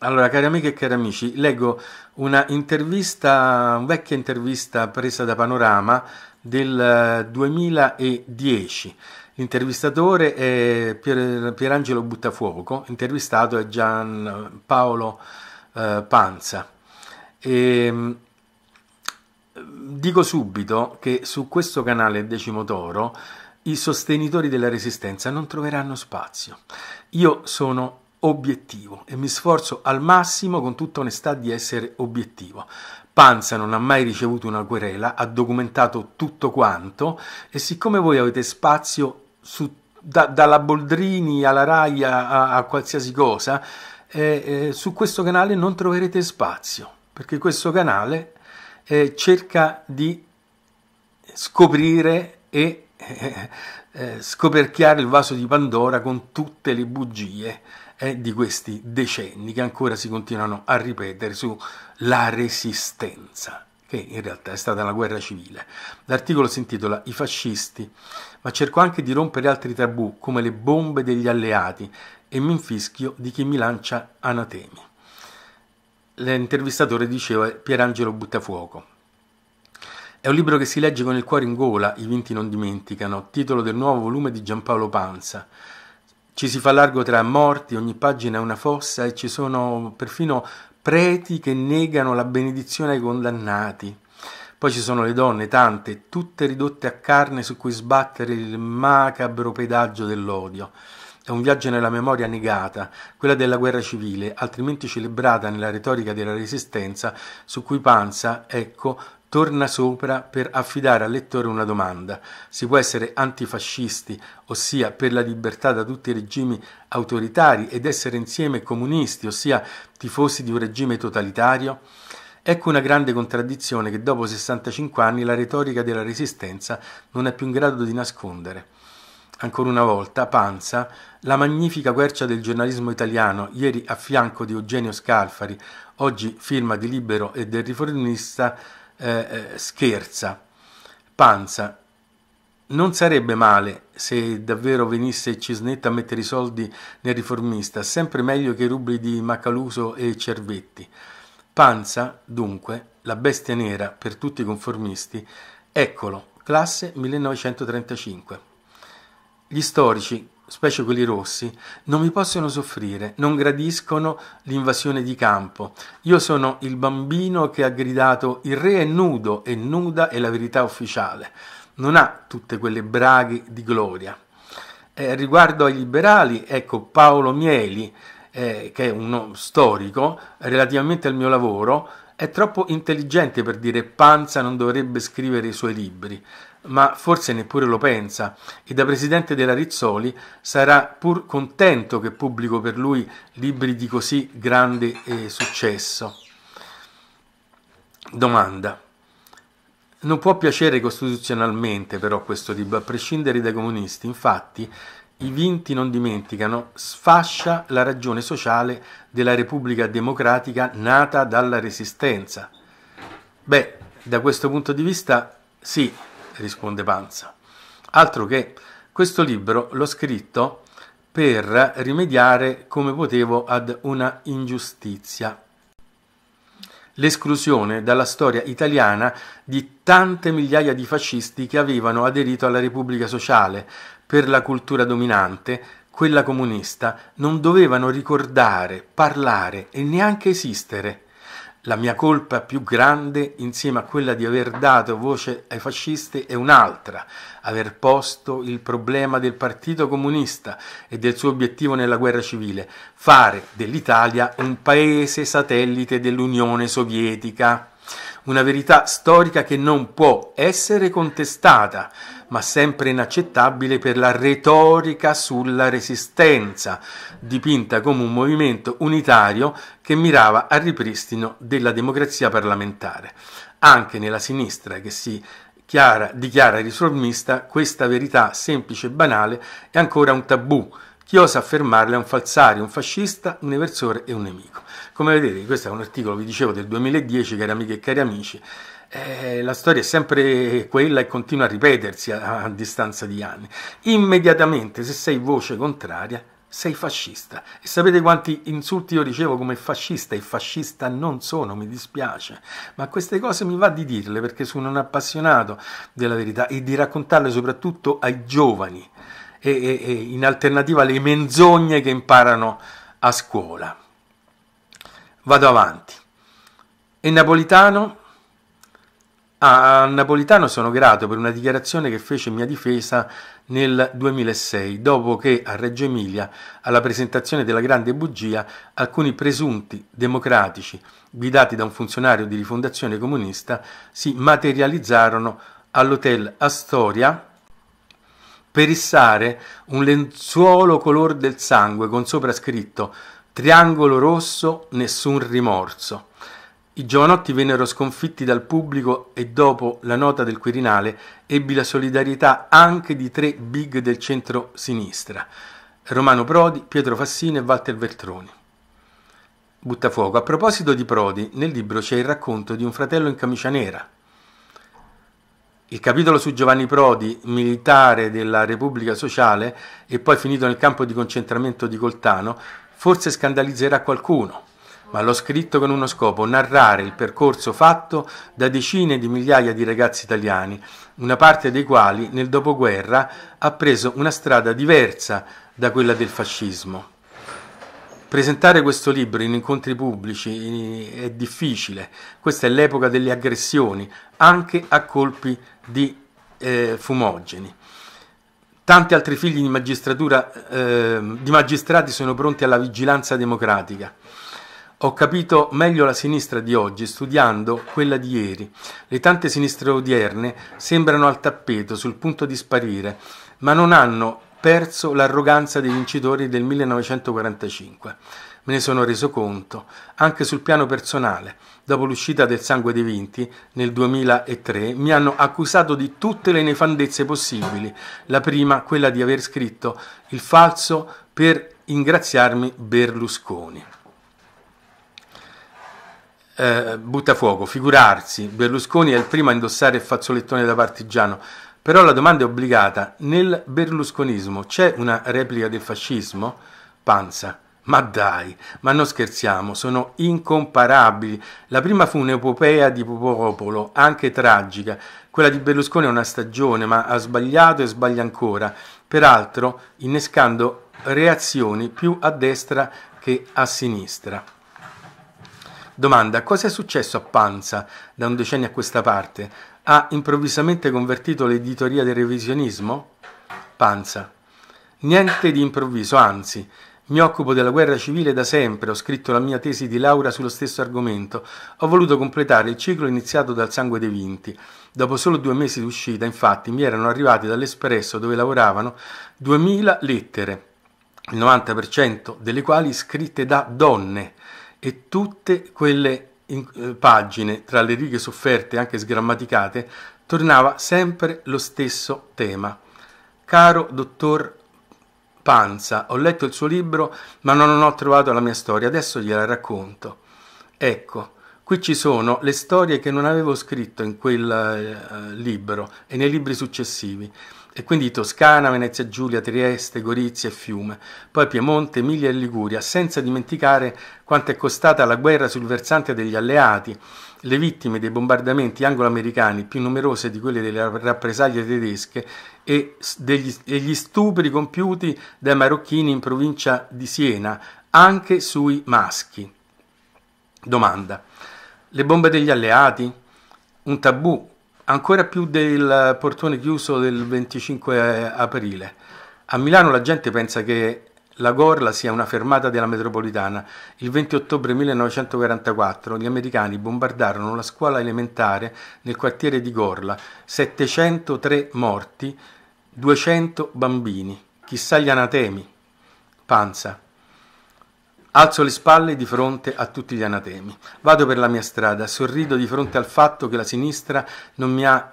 Allora, cari amiche e cari amici, leggo una intervista, una vecchia intervista presa da Panorama del 2010. Eh, L'intervistatore è Pier, Pierangelo Buttafuoco, intervistato è Gian eh, Paolo eh, Panza. E, ehm, dico subito che su questo canale Decimotoro i sostenitori della resistenza non troveranno spazio. Io sono obiettivo e mi sforzo al massimo con tutta onestà di essere obiettivo. Panza non ha mai ricevuto una querela, ha documentato tutto quanto e siccome voi avete spazio su, da, dalla Boldrini alla Rai a, a qualsiasi cosa, eh, eh, su questo canale non troverete spazio, perché questo canale eh, cerca di scoprire e eh, eh, scoperchiare il vaso di Pandora con tutte le bugie eh, di questi decenni che ancora si continuano a ripetere sulla resistenza che in realtà è stata la guerra civile. L'articolo si intitola I fascisti, ma cerco anche di rompere altri tabù come le bombe degli alleati e mi infischio di chi mi lancia anatemi. L'intervistatore diceva Pierangelo Buttafuoco. È un libro che si legge con il cuore in gola, I vinti non dimenticano, titolo del nuovo volume di Giampaolo Panza. Ci si fa largo tra morti, ogni pagina è una fossa e ci sono perfino preti che negano la benedizione ai condannati. Poi ci sono le donne, tante, tutte ridotte a carne su cui sbattere il macabro pedaggio dell'odio. È un viaggio nella memoria negata, quella della guerra civile, altrimenti celebrata nella retorica della resistenza, su cui Panza, ecco, torna sopra per affidare al lettore una domanda. Si può essere antifascisti, ossia per la libertà da tutti i regimi autoritari, ed essere insieme comunisti, ossia tifosi di un regime totalitario? Ecco una grande contraddizione che dopo 65 anni la retorica della resistenza non è più in grado di nascondere. Ancora una volta, Panza, la magnifica quercia del giornalismo italiano, ieri a fianco di Eugenio Scalfari, oggi firma di Libero e del Riformista, eh, eh, scherza, panza. Non sarebbe male se davvero venisse Cisnetta a mettere i soldi nel riformista, sempre meglio che i rubli di Macaluso e Cervetti. Panza, dunque, la bestia nera per tutti i conformisti, eccolo, classe 1935. Gli storici specie quelli rossi, non mi possono soffrire, non gradiscono l'invasione di campo. Io sono il bambino che ha gridato il re è nudo e nuda è la verità ufficiale. Non ha tutte quelle braghe di gloria. Eh, riguardo ai liberali, ecco Paolo Mieli, eh, che è uno storico, relativamente al mio lavoro, è troppo intelligente per dire Panza non dovrebbe scrivere i suoi libri, ma forse neppure lo pensa e da presidente della Rizzoli sarà pur contento che pubblico per lui libri di così grande eh, successo. Domanda. Non può piacere costituzionalmente però questo libro, a prescindere dai comunisti. Infatti, i vinti non dimenticano, sfascia la ragione sociale della Repubblica Democratica nata dalla Resistenza. Beh, da questo punto di vista sì, risponde Panza. Altro che questo libro l'ho scritto per rimediare come potevo ad una ingiustizia. L'esclusione dalla storia italiana di tante migliaia di fascisti che avevano aderito alla Repubblica Sociale, per la cultura dominante, quella comunista, non dovevano ricordare, parlare e neanche esistere. La mia colpa più grande, insieme a quella di aver dato voce ai fascisti, è un'altra, aver posto il problema del Partito Comunista e del suo obiettivo nella guerra civile, fare dell'Italia un paese satellite dell'Unione Sovietica. Una verità storica che non può essere contestata, ma sempre inaccettabile per la retorica sulla resistenza, dipinta come un movimento unitario che mirava al ripristino della democrazia parlamentare. Anche nella sinistra che si chiara, dichiara riformista, questa verità semplice e banale è ancora un tabù. Chi osa affermarla è un falsario, un fascista, un eversore e un nemico. Come vedete, questo è un articolo, vi dicevo, del 2010, cari amiche e cari amici, eh, la storia è sempre quella e continua a ripetersi a, a distanza di anni. Immediatamente, se sei voce contraria, sei fascista. E sapete quanti insulti io ricevo come fascista e fascista non sono, mi dispiace. Ma queste cose mi va di dirle perché sono un appassionato della verità e di raccontarle soprattutto ai giovani e, e, e in alternativa alle menzogne che imparano a scuola. Vado avanti. E Napolitano a Napolitano sono grato per una dichiarazione che fece in mia difesa nel 2006, dopo che a Reggio Emilia, alla presentazione della grande bugia, alcuni presunti democratici, guidati da un funzionario di rifondazione comunista, si materializzarono all'hotel Astoria per issare un lenzuolo color del sangue con sopra scritto Triangolo rosso, nessun rimorso. I giovanotti vennero sconfitti dal pubblico e dopo la nota del Quirinale ebbi la solidarietà anche di tre big del centro-sinistra, Romano Prodi, Pietro Fassino e Walter Veltroni. Buttafuoco. A proposito di Prodi, nel libro c'è il racconto di un fratello in camicia nera. Il capitolo su Giovanni Prodi, militare della Repubblica Sociale e poi finito nel campo di concentramento di Coltano, forse scandalizzerà qualcuno ma l'ho scritto con uno scopo, narrare il percorso fatto da decine di migliaia di ragazzi italiani, una parte dei quali nel dopoguerra ha preso una strada diversa da quella del fascismo. Presentare questo libro in incontri pubblici eh, è difficile, questa è l'epoca delle aggressioni, anche a colpi di eh, fumogeni. Tanti altri figli di, eh, di magistrati sono pronti alla vigilanza democratica. Ho capito meglio la sinistra di oggi studiando quella di ieri. Le tante sinistre odierne sembrano al tappeto, sul punto di sparire, ma non hanno perso l'arroganza dei vincitori del 1945. Me ne sono reso conto, anche sul piano personale. Dopo l'uscita del Sangue dei Vinti nel 2003 mi hanno accusato di tutte le nefandezze possibili. La prima, quella di aver scritto il falso per ingraziarmi Berlusconi eh, buttafuoco, figurarsi, Berlusconi è il primo a indossare il fazzolettone da partigiano. Però la domanda è obbligata, nel berlusconismo c'è una replica del fascismo? Panza. Ma dai, ma non scherziamo, sono incomparabili. La prima fu un'epopea di popolo, anche tragica. Quella di Berlusconi è una stagione, ma ha sbagliato e sbaglia ancora, peraltro innescando reazioni più a destra che a sinistra. Domanda: cosa è successo a Panza da un decennio a questa parte? Ha improvvisamente convertito l'editoria del revisionismo? Panza: niente di improvviso, anzi. Mi occupo della guerra civile da sempre, ho scritto la mia tesi di laurea sullo stesso argomento. Ho voluto completare il ciclo iniziato dal Sangue dei Vinti. Dopo solo due mesi di uscita, infatti, mi erano arrivate dall'Espresso, dove lavoravano, 2000 lettere, il 90% delle quali scritte da donne e tutte quelle in, eh, pagine, tra le righe sofferte e anche sgrammaticate, tornava sempre lo stesso tema. Caro dottor Panza, ho letto il suo libro ma non ho trovato la mia storia, adesso gliela racconto. Ecco, qui ci sono le storie che non avevo scritto in quel eh, libro e nei libri successivi e quindi Toscana, Venezia Giulia, Trieste, Gorizia e Fiume, poi Piemonte, Emilia e Liguria, senza dimenticare quanto è costata la guerra sul versante degli alleati, le vittime dei bombardamenti anglo-americani più numerose di quelle delle rappresaglie tedesche e, degli, e gli stupri compiuti dai marocchini in provincia di Siena, anche sui maschi. Domanda. Le bombe degli alleati? Un tabù ancora più del portone chiuso del 25 aprile. A Milano la gente pensa che la Gorla sia una fermata della metropolitana. Il 20 ottobre 1944 gli americani bombardarono la scuola elementare nel quartiere di Gorla, 703 morti, 200 bambini. Chissà gli anatemi. Panza. Alzo le spalle di fronte a tutti gli anatemi. Vado per la mia strada, sorrido di fronte al fatto che la sinistra non mi ha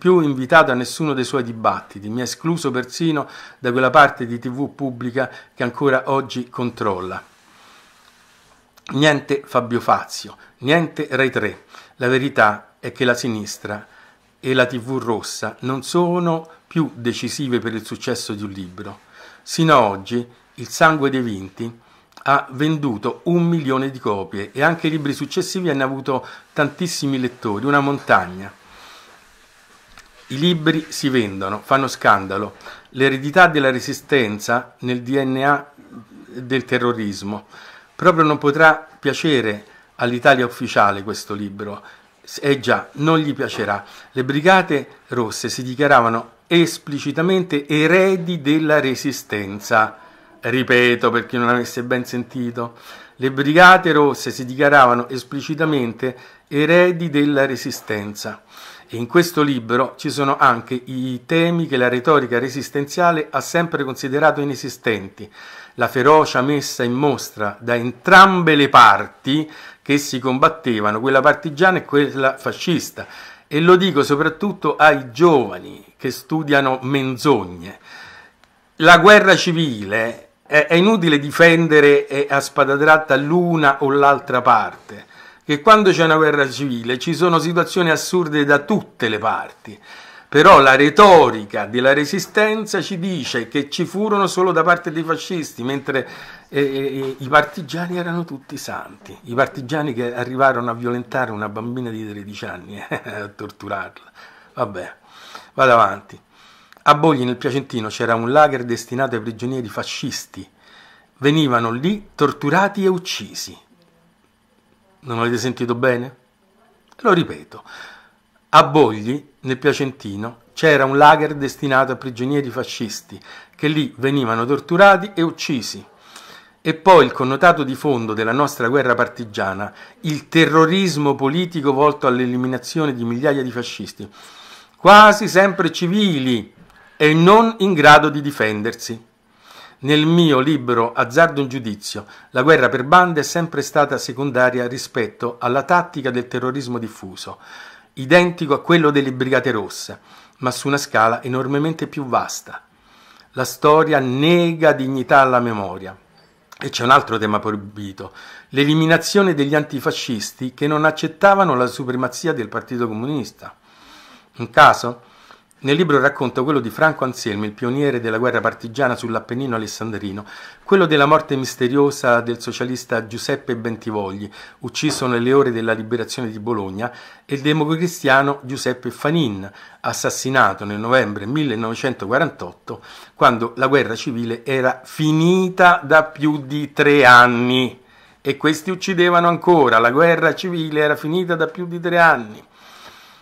più invitato a nessuno dei suoi dibattiti, mi ha escluso persino da quella parte di TV pubblica che ancora oggi controlla. Niente Fabio Fazio, niente Rai 3. La verità è che la sinistra e la TV rossa non sono più decisive per il successo di un libro. Sino ad oggi il sangue dei vinti ha venduto un milione di copie e anche i libri successivi hanno avuto tantissimi lettori, una montagna. I libri si vendono, fanno scandalo. L'eredità della resistenza nel DNA del terrorismo. Proprio non potrà piacere all'Italia ufficiale questo libro. Eh già, non gli piacerà. Le brigate rosse si dichiaravano esplicitamente eredi della resistenza Ripeto per chi non avesse ben sentito, le Brigate Rosse si dichiaravano esplicitamente eredi della Resistenza e in questo libro ci sono anche i temi che la retorica resistenziale ha sempre considerato inesistenti, la ferocia messa in mostra da entrambe le parti che si combattevano, quella partigiana e quella fascista, e lo dico soprattutto ai giovani che studiano menzogne. La guerra civile è inutile difendere a spada tratta l'una o l'altra parte, che quando c'è una guerra civile ci sono situazioni assurde da tutte le parti, però la retorica della resistenza ci dice che ci furono solo da parte dei fascisti, mentre eh, eh, eh i partigiani erano tutti santi, i partigiani che arrivarono a violentare una bambina di 13 anni, a torturarla. Vabbè, vado avanti. A Bogli nel Piacentino c'era un lager destinato ai prigionieri fascisti. Venivano lì torturati e uccisi. Non avete sentito bene? Lo ripeto. A Bogli nel Piacentino c'era un lager destinato a prigionieri fascisti che lì venivano torturati e uccisi. E poi il connotato di fondo della nostra guerra partigiana, il terrorismo politico volto all'eliminazione di migliaia di fascisti, quasi sempre civili, e non in grado di difendersi. Nel mio libro Azzardo un giudizio, la guerra per bande è sempre stata secondaria rispetto alla tattica del terrorismo diffuso, identico a quello delle Brigate Rosse, ma su una scala enormemente più vasta. La storia nega dignità alla memoria. E c'è un altro tema proibito, l'eliminazione degli antifascisti che non accettavano la supremazia del Partito Comunista. Un caso? Nel libro racconto quello di Franco Anselmi, il pioniere della guerra partigiana sull'Appennino alessandrino, quello della morte misteriosa del socialista Giuseppe Bentivogli, ucciso nelle ore della liberazione di Bologna, e il democristiano Giuseppe Fanin, assassinato nel novembre 1948, quando la guerra civile era finita da più di tre anni. E questi uccidevano ancora, la guerra civile era finita da più di tre anni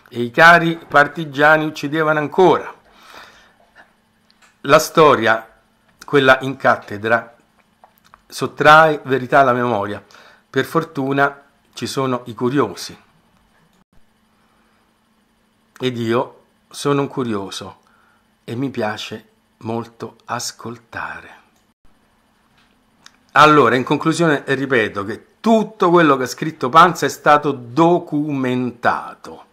e i cari partigiani uccidevano ancora. La storia, quella in cattedra, sottrae verità alla memoria. Per fortuna ci sono i curiosi. Ed io sono un curioso e mi piace molto ascoltare. Allora, in conclusione ripeto che tutto quello che ha scritto Panza è stato documentato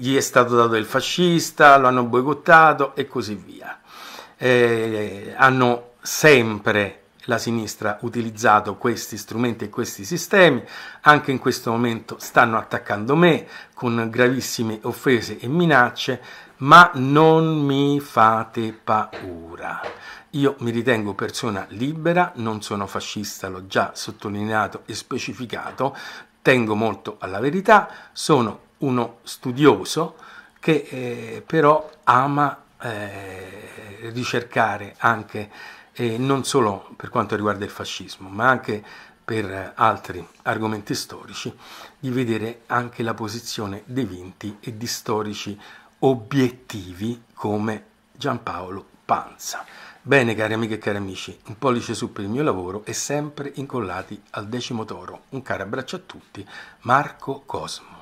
gli è stato dato il fascista, lo hanno boicottato e così via. Eh, hanno sempre la sinistra utilizzato questi strumenti e questi sistemi, anche in questo momento stanno attaccando me con gravissime offese e minacce, ma non mi fate paura. Io mi ritengo persona libera, non sono fascista, l'ho già sottolineato e specificato, tengo molto alla verità, sono uno studioso che eh, però ama eh, ricercare anche, eh, non solo per quanto riguarda il fascismo, ma anche per altri argomenti storici, di vedere anche la posizione dei vinti e di storici obiettivi come Giampaolo Panza. Bene cari amiche e cari amici, un pollice su per il mio lavoro e sempre incollati al decimo toro. Un caro abbraccio a tutti, Marco Cosmo.